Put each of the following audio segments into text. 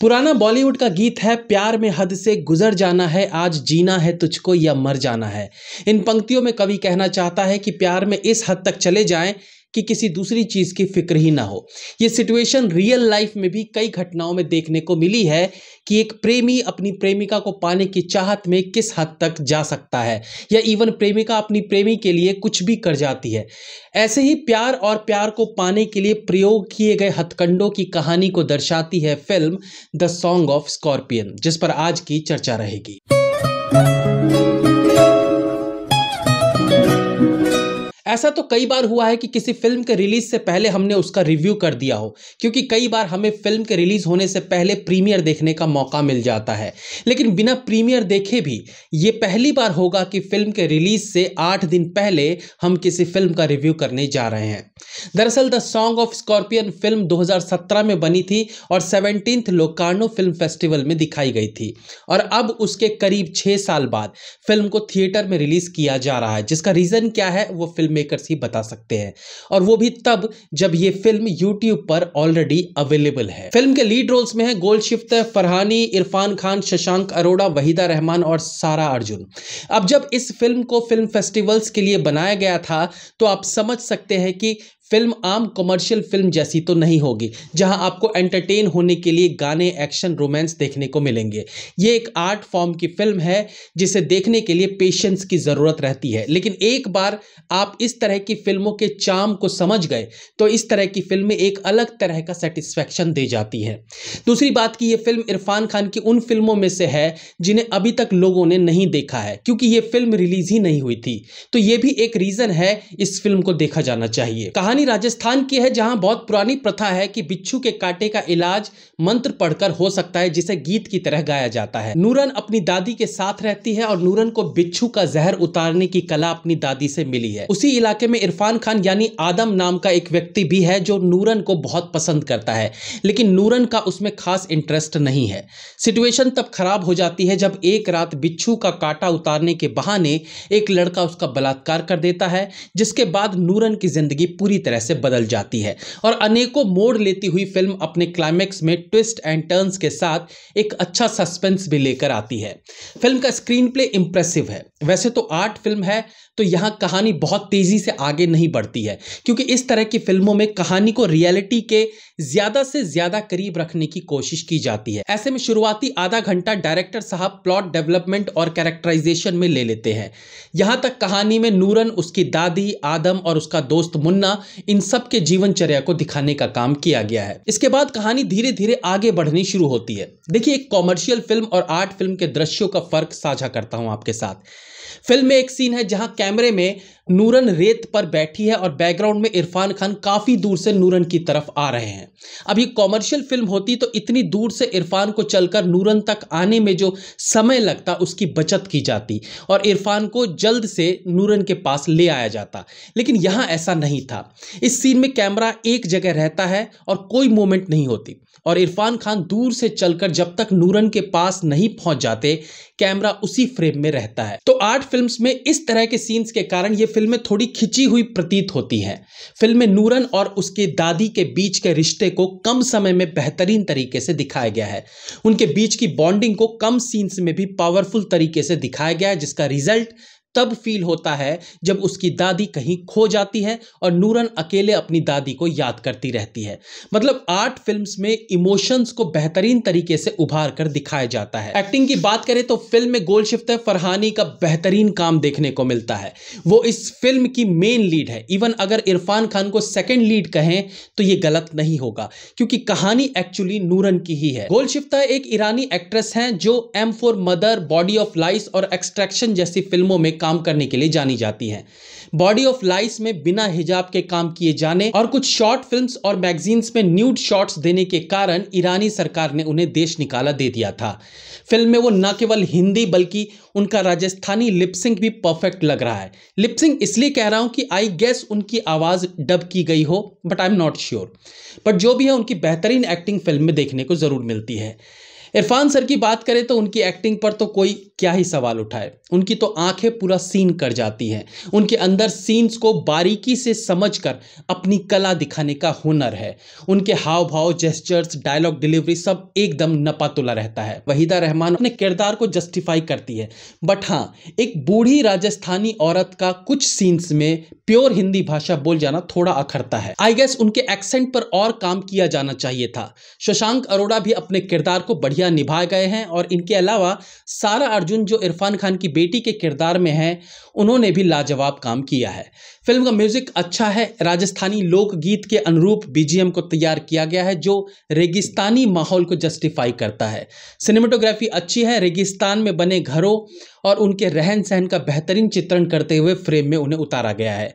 पुराना बॉलीवुड का गीत है प्यार में हद से गुजर जाना है आज जीना है तुझको या मर जाना है इन पंक्तियों में कवि कहना चाहता है कि प्यार में इस हद तक चले जाएं कि किसी दूसरी चीज़ की फिक्र ही ना हो ये सिचुएशन रियल लाइफ में भी कई घटनाओं में देखने को मिली है कि एक प्रेमी अपनी प्रेमिका को पाने की चाहत में किस हद तक जा सकता है या इवन प्रेमिका अपनी प्रेमी के लिए कुछ भी कर जाती है ऐसे ही प्यार और प्यार को पाने के लिए प्रयोग किए गए हथकंडों की कहानी को दर्शाती है film The Song of Scorpion जिस पर आज की चर्चा रहेगी ऐसा तो कई बार हुआ है कि किसी फिल्म के रिलीज से पहले हमने उसका रिव्यू कर दिया हो क्योंकि कई बार हमें फिल्म के रिलीज होने से पहले प्रीमियर देखने का मौका मिल जाता है लेकिन बिना प्रीमियर देखे भी ये पहली बार होगा कि फिल्म के रिलीज से आठ दिन पहले हम किसी फिल्म का रिव्यू करने जा रहे हैं दरअसल The Song of Scorpion film 2017 में बनी थी और सेवनटीन लोकार्नो फिल्म फेस्टिवल में दिखाई गई थी और अब उसके करीब छः साल बाद फिल्म को थिएटर में रिलीज किया जा रहा है जिसका रीज़न क्या है वो फिल्म मेकर्स ही बता सकते हैं और वो भी तब जब ये फिल्म यूट्यूब पर ऑलरेडी अवेलेबल है फिल्म के लीड रोल्स में है Golshifteh Farahani Irrfan Khan Shashank Arora Waheeda Rehman और सारा अर्जुन अब जब इस फिल्म को फिल्म फेस्टिवल्स के लिए बनाया गया था तो आप समझ सकते हैं कि फिल्म आम कमर्शियल फिल्म जैसी तो नहीं होगी जहां आपको एंटरटेन होने के लिए गाने एक्शन रोमांस देखने को मिलेंगे ये एक आर्ट फॉर्म की फिल्म है जिसे देखने के लिए पेशेंस की ज़रूरत रहती है लेकिन एक बार आप इस तरह की फिल्मों के चाम को समझ गए तो इस तरह की फिल्में एक अलग तरह का सेटिस्फैक्शन दे जाती हैं दूसरी बात की ये फिल्म इरफान खान की उन फिल्मों में से है जिन्हें अभी तक लोगों ने नहीं देखा है क्योंकि ये फिल्म रिलीज ही नहीं हुई थी तो ये भी एक रीज़न है इस फिल्म को देखा जाना चाहिए कहानी कहानी राजस्थान की है जहां बहुत पुरानी प्रथा है कि बिच्छू के कांटे का इलाज मंत्र पढ़कर हो सकता है जिसे गीत की तरह गाया जाता है नूरन अपनी दादी के साथ रहती है और नूरन को बिच्छू का जहर उतारने की कला अपनी दादी से मिली है उसी इलाके में इरफान खान यानी आदम नाम का एक व्यक्ति भी है जो नूरन को बहुत पसंद करता है लेकिन नूरन का उसमें खास इंटरेस्ट नहीं है सिचुएशन तब खराब हो जाती है जब एक रात बिच्छू का कांटा उतारने के बहाने एक लड़का उसका बलात्कार कर देता है जिसके बाद नूरन की जिंदगी पूरी तरह तरह से बदल जाती है और अनेकों मोड़ लेती हुई फिल्म अपने क्लाइमेक्स में ट्विस्ट एंड टर्न्स के साथ एक अच्छा सस्पेंस भी लेकर आती है फिल्म का स्क्रीन प्ले इंप्रेसिव है वैसे तो आर्ट फिल्म है तो यहाँ कहानी बहुत तेजी से आगे नहीं बढ़ती है क्योंकि इस तरह की फिल्मों में कहानी को रियलिटी के ज्यादा से ज्यादा करीब रखने की कोशिश की जाती है ऐसे में शुरुआती आधा घंटा डायरेक्टर साहब प्लॉट डेवलपमेंट और कैरेक्टराइजेशन में ले लेते हैं यहां तक कहानी में नूरन उसकी दादी आदम और उसका दोस्त मुन्ना इन सब के जीवनचर्या को दिखाने का काम किया गया है इसके बाद कहानी धीरे धीरे आगे बढ़नी शुरू होती है देखिए एक कॉमर्शियल फिल्म और आर्ट फिल्म के दृश्यों का फर्क साझा करता हूँ आपके साथ फिल्म में एक सीन है जहां कैमरे में नूरन रेत पर बैठी है और बैकग्राउंड में इरफान खान काफ़ी दूर से नूरन की तरफ आ रहे हैं अब ये कॉमर्शियल फिल्म होती तो इतनी दूर से इरफान को चलकर नूरन तक आने में जो समय लगता उसकी बचत की जाती और इरफान को जल्द से नूरन के पास ले आया जाता लेकिन यहाँ ऐसा नहीं था इस सीन में कैमरा एक जगह रहता है और कोई मूवमेंट नहीं होती और इरफान खान दूर से चलकर जब तक नूरन के पास नहीं पहुंच जाते कैमरा उसी फ्रेम में रहता है तो आर्ट फिल्म्स में इस तरह के सीन्स के कारण ये फिल्में थोड़ी खिंची हुई प्रतीत होती हैं फिल्म में नूरन और उसकी दादी के बीच के रिश्ते को कम समय में बेहतरीन तरीके से दिखाया गया है उनके बीच की बॉन्डिंग को कम सीन्स में भी पावरफुल तरीके से दिखाया गया है जिसका रिजल्ट तब फील होता है जब उसकी दादी कहीं खो जाती है और नूरन अकेले अपनी दादी को याद करती रहती है मतलब आर्ट फिल्म्स में इमोशंस को बेहतरीन तरीके से उभार कर दिखाया जाता है एक्टिंग की बात करें तो फिल्म में गोल शिफ्ट फरहानी का बेहतरीन काम देखने को मिलता है वो इस फिल्म की मेन लीड है इवन अगर इरफान खान को सेकेंड लीड कहें तो ये गलत नहीं होगा क्योंकि कहानी एक्चुअली नूरन की ही है गोल शिफ्ता एक ईरानी एक्ट्रेस हैं जो M for Mother Body of Lies और एक्सट्रैक्शन जैसी फिल्मों में काम करने के लिए जानी जाती हैं बॉडी ऑफ लाइस में बिना हिजाब के काम किए जाने और कुछ शॉर्ट फिल्म्स और मैगजीन्स में न्यूड शॉट्स देने के कारण ईरानी सरकार ने उन्हें देश निकाला दे दिया था फिल्म में वो न केवल हिंदी बल्कि उनका राजस्थानी लिपसिंग भी परफेक्ट लग रहा है लिपसिंग इसलिए कह रहा हूं कि आई गेस उनकी आवाज़ डब की गई हो but I am not sure but जो भी है उनकी बेहतरीन एक्टिंग फिल्म में देखने को ज़रूर मिलती है इरफान सर की बात करें तो उनकी एक्टिंग पर तो कोई क्या ही सवाल उठाए उनकी तो आंखें पूरा सीन कर जाती हैं उनके अंदर सीन्स को बारीकी से समझकर अपनी कला दिखाने का हुनर है उनके हाव भाव जेस्चर्स डायलॉग डिलीवरी सब एकदम नपातुला रहता है वहीदा रहमान अपने किरदार को जस्टिफाई करती है बट हाँ एक बूढ़ी राजस्थानी औरत का कुछ सीन्स में प्योर हिंदी भाषा बोल जाना थोड़ा अखरता है आई गेस उनके एक्सेंट पर और काम किया जाना चाहिए था शशांक अरोड़ा भी अपने किरदार को बढ़िया बढ़िया निभाए गए हैं और इनके अलावा सारा अर्जुन जो इरफान खान की बेटी के किरदार में हैं उन्होंने भी लाजवाब काम किया है फिल्म का म्यूज़िक अच्छा है राजस्थानी लोकगीत के अनुरूप बीजीएम को तैयार किया गया है जो रेगिस्तानी माहौल को जस्टिफाई करता है सिनेमाटोग्राफी अच्छी है रेगिस्तान में बने घरों और उनके रहन सहन का बेहतरीन चित्रण करते हुए फ्रेम में उन्हें उतारा गया है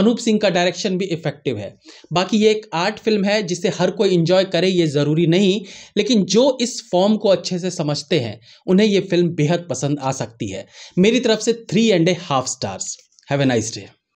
अनूप सिंह का डायरेक्शन भी इफेक्टिव है बाकी ये एक आर्ट फिल्म है जिसे हर कोई इंजॉय करे ये ज़रूरी नहीं लेकिन जो इस फॉर्म फॉर्म को अच्छे से समझते हैं उन्हें ये फिल्म बेहद पसंद आ सकती है मेरी तरफ से three and a half stars have a nice day